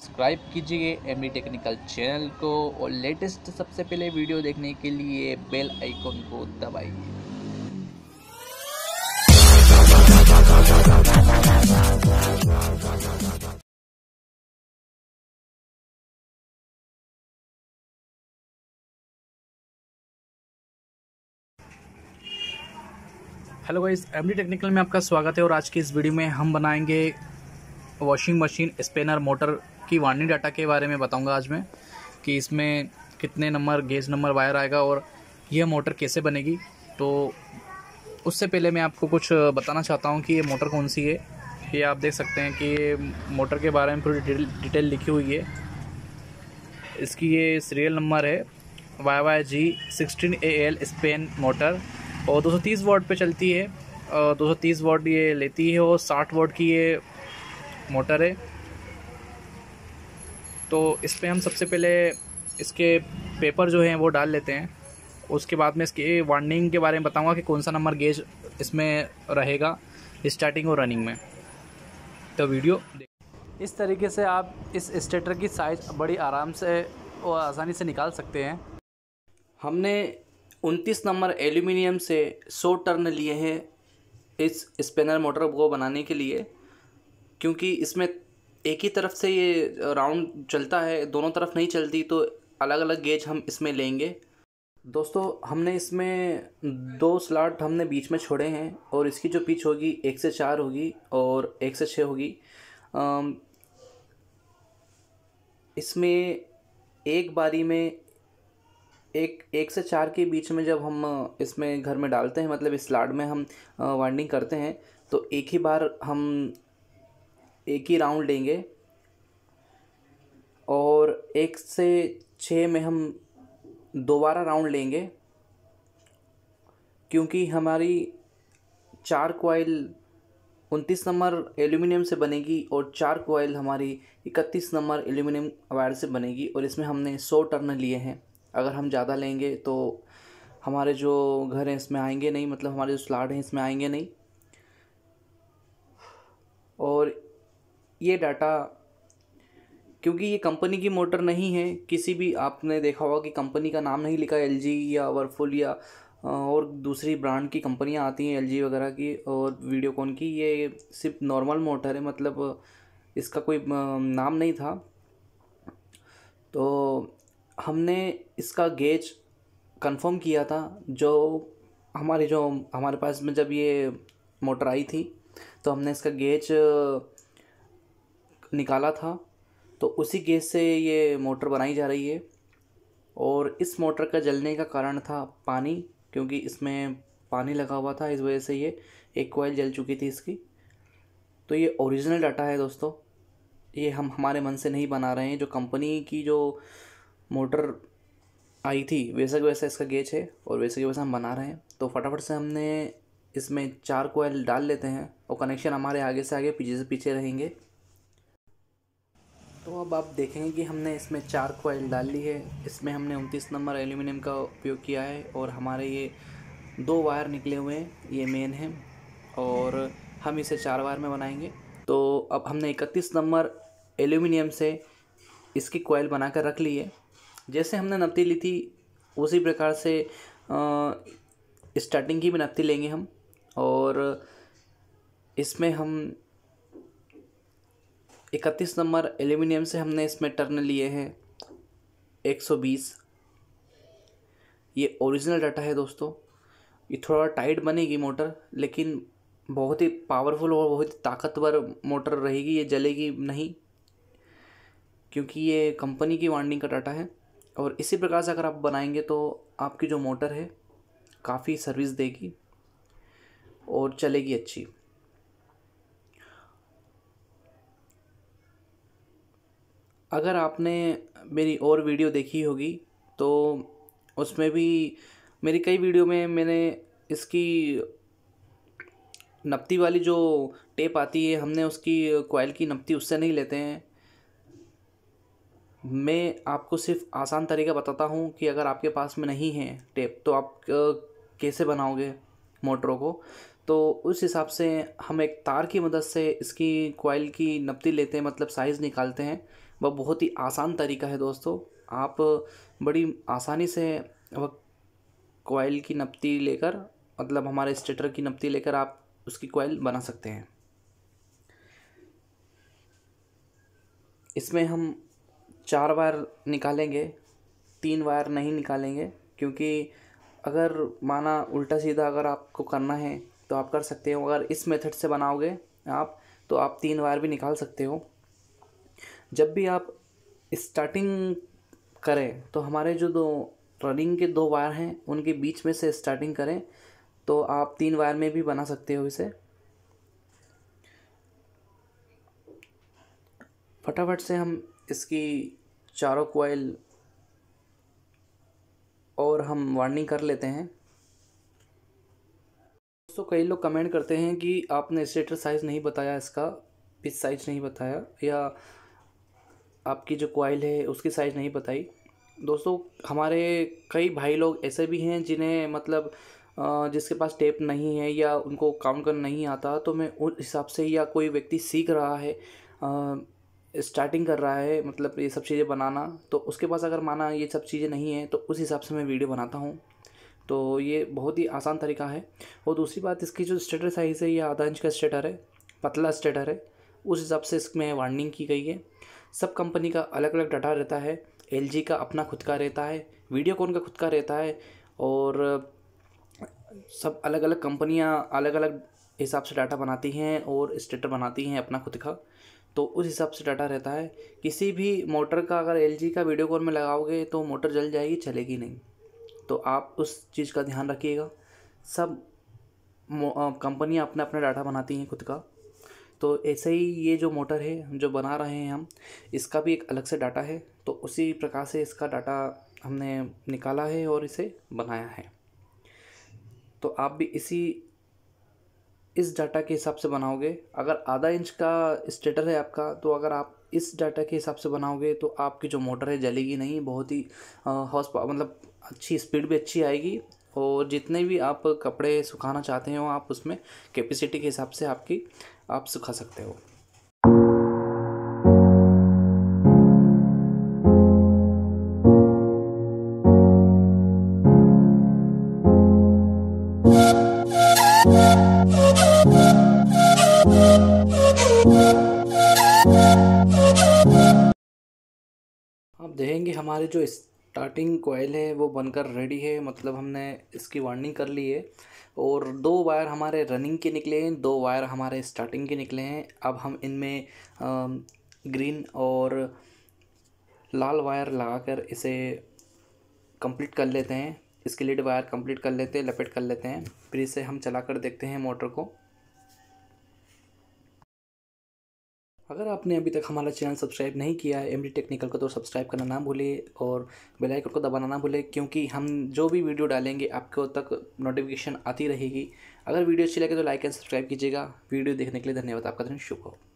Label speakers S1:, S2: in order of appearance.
S1: subscribe कीजिए M technical channel को और लेटेस्ट सबसे पहले वीडियो देखने के लिए बेल आइकॉन को दबाइए हेलो गाइस एमडी टेक्निकल में आपका स्वागत है और आज की इस वीडियो में हम बनाएंगे वॉशिंग मशीन स्पेनर मोटर आपकी वार्निंग डाटा के बारे में बताऊंगा आज मैं कि इसमें कितने नंबर गेज नंबर वायर आएगा और यह मोटर कैसे बनेगी तो उससे पहले मैं आपको कुछ बताना चाहता हूँ कि ये मोटर कौन सी है ये आप देख सकते हैं कि ये मोटर के बारे में पूरी डिटेल लिखी हुई है इसकी ये सीरियल नंबर है Y Y G sixteen A L spin motor और 230 वोट पर चलती है और 230 वोट ये लेती है और 60 वोट की ये मोटर है तो इस पर हम सबसे पहले इसके पेपर जो हैं वो डाल लेते हैं उसके बाद में इसके वार्निंग के बारे में बताऊंगा कि कौन सा नंबर गेज इसमें रहेगा स्टार्टिंग और रनिंग में तो वीडियो इस तरीके से आप इस स्टेटर की साइज बड़ी आराम से और आसानी से निकाल सकते हैं हमने 29 नंबर एल्यूमिनियम से 100 टर्न लिए हैं इस स्पेनर मोटर को बनाने के लिए क्योंकि इसमें एक ही तरफ से ये राउंड चलता है दोनों तरफ नहीं चलती तो अलग अलग गेज हम इसमें लेंगे दोस्तों हमने इसमें दो स्लॉट हमने बीच में छोड़े हैं और इसकी जो पिच होगी एक से चार होगी और एक से छः होगी इसमें एक बारी में एक एक से चार के बीच में जब हम इसमें घर में डालते हैं मतलब इस स्लाड में हम वाइंडिंग करते हैं तो एक ही बार हम एक ही राउंड लेंगे और एक से छः में हम दोबारा राउंड लेंगे क्योंकि हमारी चार कोयल उनतीस नंबर एल्यूमिनियम से बनेगी और चार कोयल हमारी इकतीस नंबर एल्यूमिनियम वायर से बनेगी और इसमें हमने सौ टर्न लिए हैं अगर हम ज़्यादा लेंगे तो हमारे जो घर हैं इसमें आएंगे नहीं मतलब हमारे जो स्लाड हैं इसमें आएंगे नहीं और ये डाटा क्योंकि ये कंपनी की मोटर नहीं है किसी भी आपने देखा होगा कि कंपनी का नाम नहीं लिखा एल या वर्फुल या और दूसरी ब्रांड की कंपनियां आती हैं एल वगैरह की और वीडियोकॉन की ये सिर्फ नॉर्मल मोटर है मतलब इसका कोई नाम नहीं था तो हमने इसका गेज कंफर्म किया था जो हमारे जो हमारे पास में जब ये मोटर आई थी तो हमने इसका गेज निकाला था तो उसी गैस से ये मोटर बनाई जा रही है और इस मोटर का जलने का कारण था पानी क्योंकि इसमें पानी लगा हुआ था इस वजह से ये एक कोयल जल चुकी थी इसकी तो ये ओरिजिनल डाटा है दोस्तों ये हम हमारे मन से नहीं बना रहे हैं जो कंपनी की जो मोटर आई थी वैसा वैसा इसका गेज है और वैसे वैसा हम बना रहे हैं तो फटाफट से हमने इसमें चार कोयल डाल लेते हैं और कनेक्शन हमारे आगे से आगे पीछे से पीछे रहेंगे तो अब आप देखेंगे कि हमने इसमें चार कोयल डाल ली है इसमें हमने उनतीस नंबर एल्यूमिनियम का उपयोग किया है और हमारे ये दो वायर निकले हुए हैं ये मेन है और हम इसे चार वायर में बनाएंगे तो अब हमने इकतीस नंबर एल्यूमिनियम से इसकी कोयल कर रख ली है जैसे हमने नपती ली थी उसी प्रकार से स्टार्टिंग की भी नपती लेंगे हम और इसमें हम इकतीस नंबर एल्यूमिनियम से हमने इसमें टर्न लिए हैं एक सौ बीस ये ओरिजिनल डाटा है दोस्तों ये थोड़ा टाइट बनेगी मोटर लेकिन बहुत ही पावरफुल और बहुत ही ताकतवर मोटर रहेगी ये जलेगी नहीं क्योंकि ये कंपनी की वार्निंग का डाटा है और इसी प्रकार से अगर आप बनाएंगे तो आपकी जो मोटर है काफ़ी सर्विस देगी और चलेगी अच्छी अगर आपने मेरी और वीडियो देखी होगी तो उसमें भी मेरी कई वीडियो में मैंने इसकी नपती वाली जो टेप आती है हमने उसकी कोयल की नपती उससे नहीं लेते हैं मैं आपको सिर्फ आसान तरीका बताता हूँ कि अगर आपके पास में नहीं है टेप तो आप कैसे बनाओगे मोटरों को तो उस हिसाब से हम एक तार की मदद से इसकी कोयल की नपती लेते हैं मतलब साइज़ निकालते हैं वह बहुत ही आसान तरीका है दोस्तों आप बड़ी आसानी से वह कोयल की नपती लेकर मतलब हमारे स्टेटर की नपती लेकर आप उसकी कोयल बना सकते हैं इसमें हम चार वायर निकालेंगे तीन वायर नहीं निकालेंगे क्योंकि अगर माना उल्टा सीधा अगर आपको करना है तो आप कर सकते हो अगर इस मेथड से बनाओगे आप तो आप तीन वायर भी निकाल सकते हो जब भी आप स्टार्टिंग करें तो हमारे जो दो रनिंग के दो वायर हैं उनके बीच में से स्टार्टिंग करें तो आप तीन वायर में भी बना सकते हो इसे फटाफट से हम इसकी चारों कोयल और हम वार्निंग कर लेते हैं दोस्तों कई लोग कमेंट करते हैं कि आपने स्टेटर साइज़ नहीं बताया इसका पिच साइज़ नहीं बताया या आपकी जो कॉइल है उसकी साइज़ नहीं बताई दोस्तों हमारे कई भाई लोग ऐसे भी हैं जिन्हें मतलब जिसके पास टेप नहीं है या उनको काउंट करना नहीं आता तो मैं उस हिसाब से या कोई व्यक्ति सीख रहा है स्टार्टिंग कर रहा है मतलब ये सब चीज़ें बनाना तो उसके पास अगर माना ये सब चीज़ें नहीं है तो उस हिसाब से मैं वीडियो बनाता हूँ तो ये बहुत ही आसान तरीका है और दूसरी बात इसकी जो स्टेटर साइज़ है ये आधा इंच का स्टेटर है पतला स्टेटर है उस हिसाब से इसमें वार्निंग की गई है सब कंपनी का अलग अलग डाटा रहता है एल का अपना खुद का रहता है वीडियो कौन का खुद का रहता है और सब अलग अलग कंपनियाँ अलग अलग हिसाब से डाटा बनाती हैं और स्टेटर बनाती हैं अपना खुद का तो उस हिसाब से डाटा रहता है किसी भी मोटर का अगर एल का वीडियो कॉल में लगाओगे तो मोटर जल जाएगी चलेगी नहीं तो आप उस चीज़ का ध्यान रखिएगा सब कंपनियाँ अपना अपना डाटा बनाती हैं खुद का तो ऐसे ही ये जो मोटर है जो बना रहे हैं हम इसका भी एक अलग से डाटा है तो उसी प्रकार से इसका डाटा हमने निकाला है और इसे बनाया है तो आप भी इसी इस डाटा के हिसाब से बनाओगे अगर आधा इंच का स्टेटर है आपका तो अगर आप इस डाटा के हिसाब से बनाओगे तो आपकी जो मोटर है जलेगी नहीं बहुत ही हॉर्स मतलब अच्छी स्पीड भी अच्छी आएगी और जितने भी आप कपड़े सुखाना चाहते हो आप उसमें कैपेसिटी के हिसाब से आपकी आप सुखा सकते हो आप देखेंगे हमारे जो स्टार्टिंग कोयल है वो बनकर रेडी है मतलब हमने इसकी वार्निंग कर ली है और दो वायर हमारे रनिंग के निकले हैं दो वायर हमारे स्टार्टिंग के निकले हैं अब हम इनमें ग्रीन और लाल वायर लगाकर इसे कंप्लीट कर लेते हैं इसके लीड वायर कंप्लीट कर लेते हैं लपेट कर लेते हैं फिर इसे हम चला कर देखते हैं मोटर को अगर आपने अभी तक हमारा चैनल सब्सक्राइब नहीं किया है एम टेक्निकल को तो सब्सक्राइब करना ना भूलिए और बेल आइकन को दबाना ना भूले क्योंकि हम जो भी वीडियो डालेंगे आपको तक नोटिफिकेशन आती रहेगी अगर वीडियो अच्छी लगे तो लाइक एंड सब्सक्राइब कीजिएगा वीडियो देखने के लिए धन्यवाद आपका दिन शुभ हो